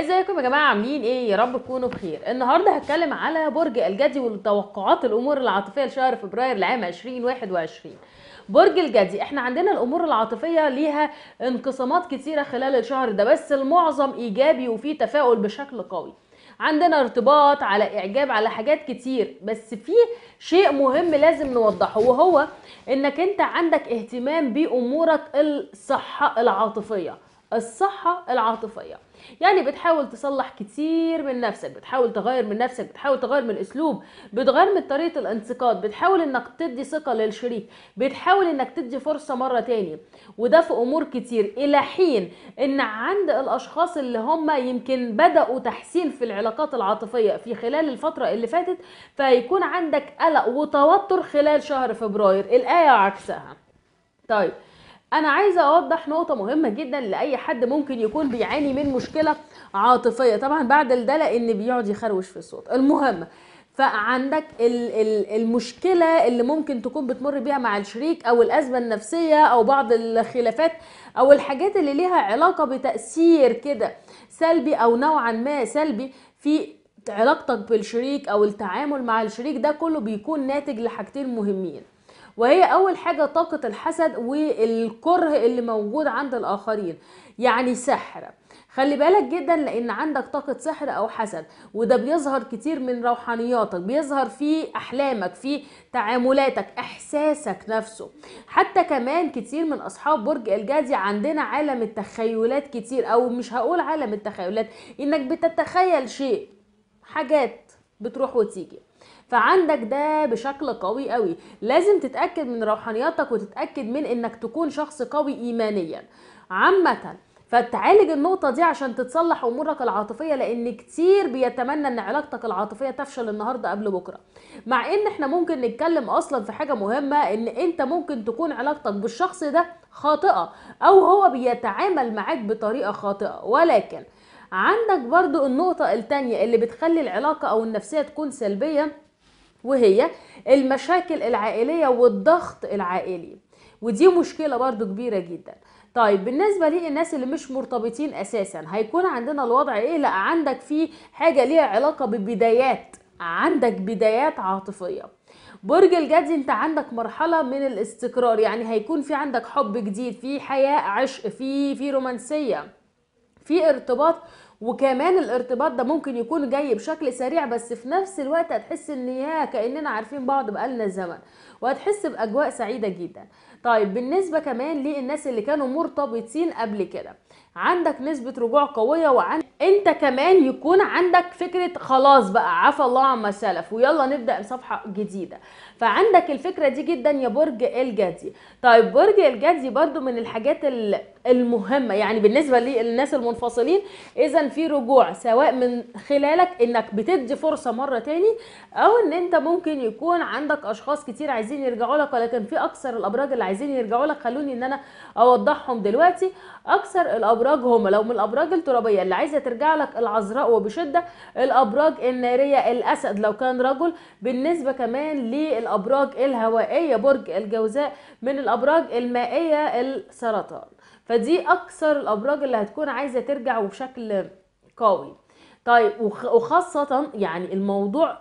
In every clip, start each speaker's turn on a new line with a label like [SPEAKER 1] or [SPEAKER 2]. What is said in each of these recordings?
[SPEAKER 1] ازيكم يا جماعه عاملين ايه يا رب تكونوا بخير النهارده هتكلم على برج الجدي والتوقعات الامور العاطفيه لشهر فبراير لعام 2021 برج الجدي احنا عندنا الامور العاطفيه ليها انقسامات كتيره خلال الشهر ده بس المعظم ايجابي وفي تفاؤل بشكل قوي عندنا ارتباط على اعجاب على حاجات كتير بس في شيء مهم لازم نوضحه وهو انك انت عندك اهتمام بامورك الصحه العاطفيه الصحة العاطفية يعني بتحاول تصلح كتير من نفسك بتحاول تغير من نفسك بتحاول تغير من الاسلوب بتغير من طريقة الانتقاد بتحاول انك تدي ثقة للشريك بتحاول انك تدي فرصة مرة تانية وده في امور كتير الى حين ان عند الاشخاص اللي هم يمكن بدأوا تحسين في العلاقات العاطفية في خلال الفترة اللي فاتت فيكون عندك قلق وتوتر خلال شهر فبراير الاية عكسها طيب انا عايزه اوضح نقطه مهمه جدا لاي حد ممكن يكون بيعاني من مشكله عاطفيه طبعا بعد ده لان بيقعد يخروش في الصوت المهم فعندك المشكلة اللي ممكن تكون بتمر بيها مع الشريك أو الأزمة النفسية أو بعض الخلافات أو الحاجات اللي ليها علاقة بتأثير كده سلبي أو نوعا ما سلبي في علاقتك بالشريك أو التعامل مع الشريك ده كله بيكون ناتج لحاجتين مهمين وهي اول حاجه طاقه الحسد والكره اللي موجود عند الاخرين يعني سحر خلي بالك جدا لان عندك طاقه سحر او حسد وده بيظهر كتير من روحانياتك بيظهر في احلامك في تعاملاتك احساسك نفسه حتى كمان كتير من اصحاب برج الجدي عندنا عالم التخيلات كتير او مش هقول عالم التخيلات انك بتتخيل شيء حاجات بتروح وتيجي فعندك ده بشكل قوي قوي لازم تتاكد من روحانياتك وتتاكد من انك تكون شخص قوي ايمانيا عامه فتعالج النقطة دي عشان تتصلح أمورك العاطفية لأن كتير بيتمنى إن علاقتك العاطفية تفشل النهاردة قبل بكرة مع إن إحنا ممكن نتكلم أصلا في حاجة مهمة إن أنت ممكن تكون علاقتك بالشخص ده خاطئة أو هو بيتعامل معاك بطريقة خاطئة ولكن عندك برضو النقطة التانية اللي بتخلي العلاقة أو النفسية تكون سلبية وهي المشاكل العائلية والضغط العائلي ودي مشكلة برضو كبيرة جدا طيب بالنسبة للناس اللي مش مرتبطين أساسا هيكون عندنا الوضع إيه؟ لأ عندك في حاجة ليها علاقة ببدايات عندك بدايات عاطفية برج الجدي انت عندك مرحلة من الاستقرار يعني هيكون في عندك حب جديد في حياة عشق في في رومانسية في ارتباط وكمان الارتباط ده ممكن يكون جاي بشكل سريع بس في نفس الوقت هتحس ان يا كاننا عارفين بعض بقالنا زمن وهتحس باجواء سعيده جدا طيب بالنسبه كمان للناس اللي كانوا مرتبطين قبل كده عندك نسبة رجوع قوية وعن انت كمان يكون عندك فكرة خلاص بقى عفى الله عما سلف ويلا نبدأ صفحة جديدة فعندك الفكرة دي جدا يا برج الجدي طيب برج الجدي برضو من الحاجات اللي المهمه يعني بالنسبه للناس المنفصلين اذا في رجوع سواء من خلالك انك بتدي فرصه مره تاني او ان انت ممكن يكون عندك اشخاص كتير عايزين يرجعوا لك ولكن في اكثر الابراج اللي عايزين يرجعوا لك خلوني ان انا اوضحهم دلوقتي اكثر الابراج هم لو من الابراج الترابيه اللي عايزه ترجع لك العذراء وبشده الابراج الناريه الاسد لو كان رجل بالنسبه كمان للابراج الهوائيه برج الجوزاء من الابراج المائيه السرطان فدي اكثر الابراج اللي هتكون عايزه ترجع وبشكل قوي طيب وخاصه يعني الموضوع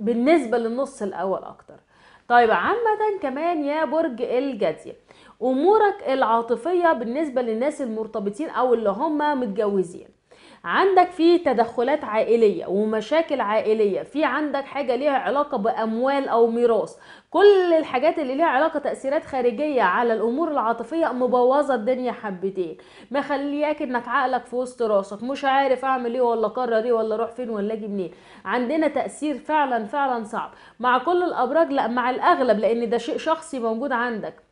[SPEAKER 1] بالنسبه للنص الاول اكتر طيب عامة كمان يا برج الجدي امورك العاطفية بالنسبة للناس المرتبطين او اللي هم متجوزين عندك في تدخلات عائلية ومشاكل عائلية في عندك حاجة ليها علاقة بأموال أو ميراث كل الحاجات اللي ليها علاقة تأثيرات خارجية على الأمور العاطفية مبوظة الدنيا حبتين مخلياك إنك عقلك في وسط راسك مش عارف أعمل إيه ولا أقرر إيه ولا أروح فين ولا أجي منين عندنا تأثير فعلا فعلا صعب مع كل الأبراج لا مع الأغلب لأن ده شيء شخصي موجود عندك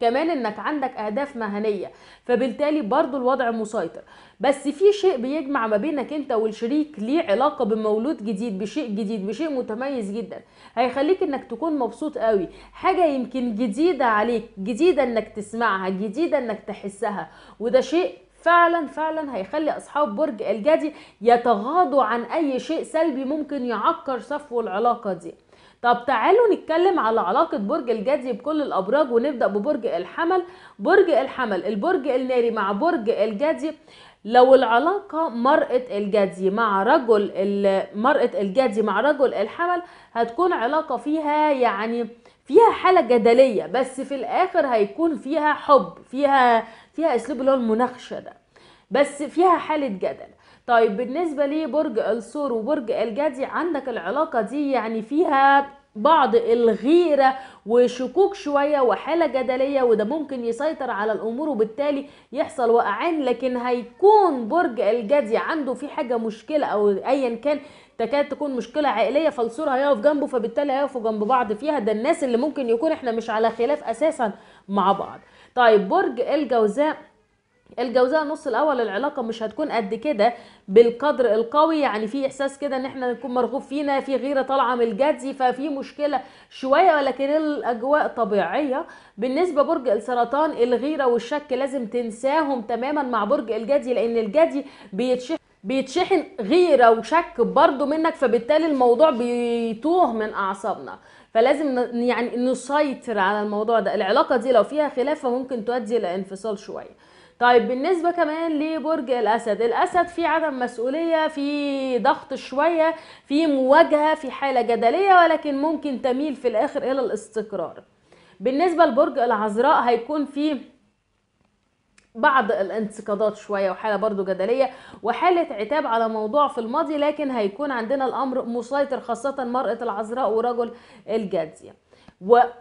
[SPEAKER 1] كمان انك عندك اهداف مهنيه فبالتالي برضو الوضع مسيطر بس في شيء بيجمع ما بينك انت والشريك ليه علاقه بمولود جديد بشيء جديد بشيء متميز جدا هيخليك انك تكون مبسوط قوي حاجه يمكن جديده عليك جديده انك تسمعها جديده انك تحسها وده شيء فعلا فعلا هيخلي اصحاب برج الجدي يتغاضوا عن اي شيء سلبي ممكن يعكر صفو العلاقه دي طب تعالوا نتكلم على علاقة برج الجدي بكل الأبراج ونبدأ ببرج الحمل برج الحمل البرج الناري مع برج الجدي لو العلاقة مرأة الجدي مع رجل مرأة الجدي مع رجل الحمل هتكون علاقة فيها يعني فيها حالة جدلية بس في الآخر هيكون فيها حب فيها فيها أسلوب اللي هو المناقشة ده بس فيها حالة جدل طيب بالنسبة لبرج الثور وبرج الجدي عندك العلاقة دي يعني فيها بعض الغيرة وشكوك شوية وحالة جدلية وده ممكن يسيطر على الأمور وبالتالي يحصل وقعان لكن هيكون برج الجدي عنده في حاجة مشكلة أو أيا كان تكاد تكون مشكله عائليه فالصوره هيقف جنبه فبالتالي هيقفوا جنب بعض فيها ده الناس اللي ممكن يكون احنا مش على خلاف اساسا مع بعض طيب برج الجوزاء الجوزاء النص الاول العلاقه مش هتكون قد كده بالقدر القوي يعني في احساس كده ان احنا نكون مرغوب فينا في غيره طالعه من الجدي ففي مشكله شويه ولكن الاجواء طبيعيه بالنسبه برج السرطان الغيره والشك لازم تنساهم تماما مع برج الجدي لان الجدي بيتشحن بيتشحن غيرة وشك برضو منك فبالتالي الموضوع بيتوه من أعصابنا فلازم يعني نسيطر على الموضوع ده العلاقة دي لو فيها خلاف ممكن تؤدي لانفصال شوية طيب بالنسبه كمان لبرج الاسد الاسد في عدم مسؤوليه في ضغط شويه في مواجهه في حاله جدليه ولكن ممكن تميل في الاخر الى الاستقرار بالنسبه لبرج العذراء هيكون في بعض الانتقادات شويه وحاله برضو جدليه وحاله عتاب على موضوع في الماضي لكن هيكون عندنا الامر مسيطر خاصه مراه العذراء ورجل الجدي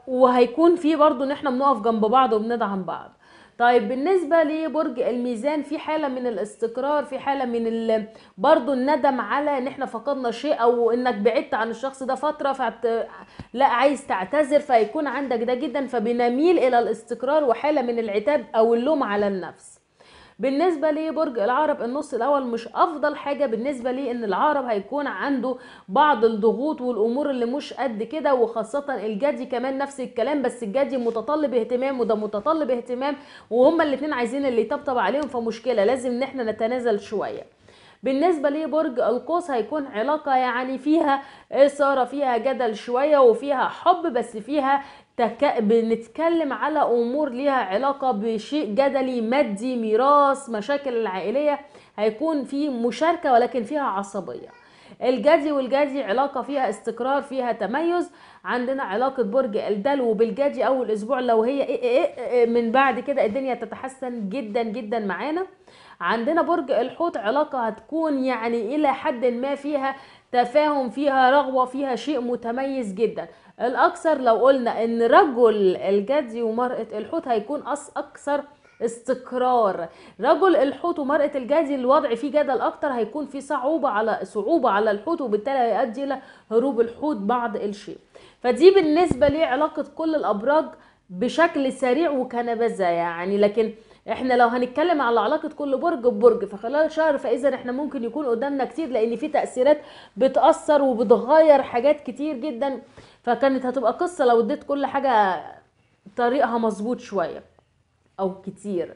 [SPEAKER 1] وهيكون في برضو ان احنا بنقف جنب بعض وبندعم بعض طيب بالنسبه لبرج الميزان في حاله من الاستقرار في حاله من ال... برضو الندم على ان احنا فقدنا شيء او انك بعدت عن الشخص ده فتره فعت... لا عايز تعتذر فيكون عندك ده جدا فبنميل الى الاستقرار وحاله من العتاب او اللوم على النفس بالنسبه لبرج العقرب النص الاول مش افضل حاجه بالنسبه ليه ان العقرب هيكون عنده بعض الضغوط والامور اللي مش قد كده وخاصه الجدي كمان نفس الكلام بس الجدي متطلب اهتمام وده متطلب اهتمام وهما الاثنين عايزين اللي يطبطب عليهم فمشكله لازم ان احنا نتنازل شويه بالنسبه لبرج القوس هيكون علاقه يعني فيها اثاره فيها جدل شويه وفيها حب بس فيها تك... بنتكلم على امور ليها علاقه بشيء جدلي مادي ميراث مشاكل العائليه هيكون في مشاركه ولكن فيها عصبيه الجدي والجدي علاقه فيها استقرار فيها تميز عندنا علاقه برج الدلو بالجدي اول اسبوع لو هي إيه، إيه،, إيه إيه إيه من بعد كده الدنيا تتحسن جدا جدا معانا عندنا برج الحوت علاقه هتكون يعني الى حد ما فيها تفاهم فيها رغوه فيها شيء متميز جدا الاكثر لو قلنا ان رجل الجدي ومرأة الحوت هيكون اكثر استقرار رجل الحوت ومرأة الجدي الوضع فيه جدل اكتر هيكون فيه صعوبة على صعوبة على الحوت وبالتالي هيؤدي الى هروب الحوت بعض الشيء فدي بالنسبة لعلاقة كل الابراج بشكل سريع وكنبذة يعني لكن احنا لو هنتكلم على علاقه كل برج ببرج فخلال شهر فاذا احنا ممكن يكون قدامنا كتير لان في تاثيرات بتاثر وبتغير حاجات كتير جدا فكانت هتبقى قصه لو اديت كل حاجه طريقها مظبوط شويه او كتير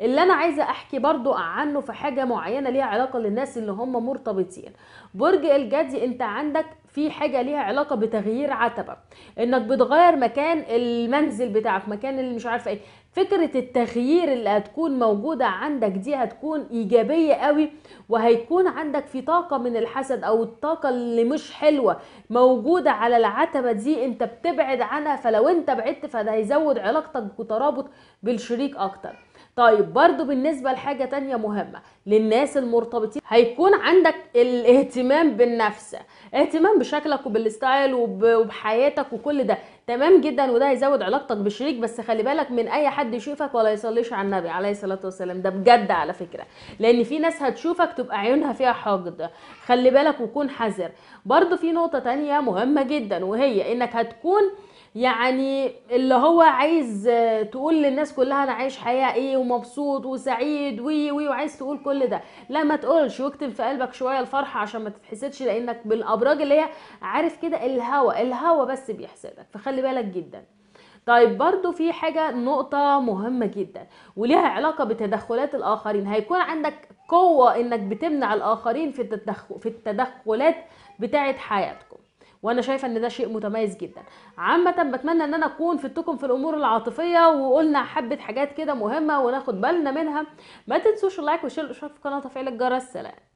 [SPEAKER 1] اللي انا عايزه احكي برضو عنه في حاجه معينه ليها علاقه للناس اللي هم مرتبطين برج الجدي انت عندك في حاجه ليها علاقه بتغيير عتبه انك بتغير مكان المنزل بتاعك مكان اللي مش عارفه ايه فكرة التغيير اللي هتكون موجودة عندك دي هتكون إيجابية قوي وهيكون عندك في طاقة من الحسد أو الطاقة اللي مش حلوة موجودة على العتبة دي أنت بتبعد عنها فلو أنت بعدت فده هيزود علاقتك وترابط بالشريك أكتر طيب برضو بالنسبة لحاجة تانية مهمة للناس المرتبطين هيكون عندك الاهتمام بالنفس اهتمام بشكلك وبالستايل وبحياتك وكل ده تمام جدا وده هيزود علاقتك بالشريك بس خلي بالك من اي حد يشوفك ولا يصليش على النبي عليه الصلاه والسلام ده بجد على فكره لان في ناس هتشوفك تبقى عيونها فيها حاقد خلي بالك وكون حذر برضو في نقطه تانية مهمه جدا وهي انك هتكون يعني اللي هو عايز آه، تقول للناس كلها انا عايش حياه ايه ومبسوط وسعيد وي وي وعايز تقول كل ده لا ما تقولش واكتب في قلبك شويه الفرحه عشان ما تتحسدش لانك بالابراج اللي هي عارف كده الهوا الهوا بس بيحسدك فخلي بالك جدا طيب برضو في حاجة نقطة مهمة جدا وليها علاقة بتدخلات الآخرين هيكون عندك قوة إنك بتمنع الآخرين في, التدخل في التدخلات بتاعة حياتكم وانا شايفه ان ده شيء متميز جدا عامه بتمنى ان انا اكون فدتكم في الامور العاطفيه وقلنا حبه حاجات كده مهمه وناخد بالنا منها ما تنسوش اللايك والشير والاشتراك في القناه وتفعيل الجرس سلام